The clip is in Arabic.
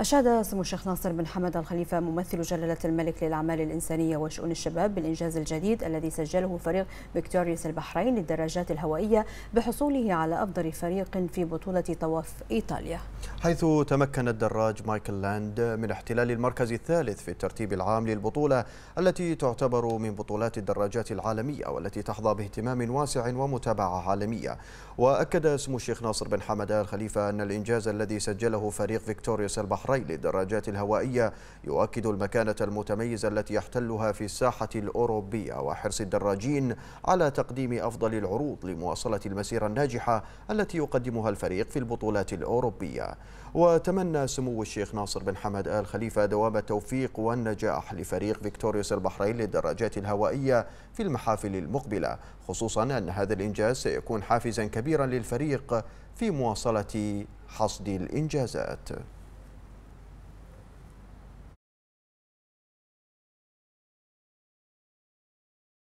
أشاد سمو الشيخ ناصر بن حمد الخليفة ممثل جلالة الملك للأعمال الإنسانية وشؤون الشباب بالإنجاز الجديد الذي سجله فريق فيكتوريوس البحرين للدراجات الهوائية بحصوله على أفضل فريق في بطولة طواف إيطاليا حيث تمكن الدراج مايكل لاند من احتلال المركز الثالث في الترتيب العام للبطولة التي تعتبر من بطولات الدراجات العالمية والتي تحظى باهتمام واسع ومتابعة عالمية وأكد اسم الشيخ ناصر بن حمدان خليفة أن الإنجاز الذي سجله فريق فيكتوريوس البحرين للدراجات الهوائية يؤكد المكانة المتميزة التي يحتلها في الساحة الأوروبية وحرص الدراجين على تقديم أفضل العروض لمواصلة المسيرة الناجحة التي يقدمها الفريق في البطولات الأوروبية وتمنى سمو الشيخ ناصر بن حمد آل خليفة دوام التوفيق والنجاح لفريق فيكتوريوس البحرين للدراجات الهوائية في المحافل المقبلة خصوصا أن هذا الإنجاز سيكون حافزا كبيرا للفريق في مواصلة حصد الإنجازات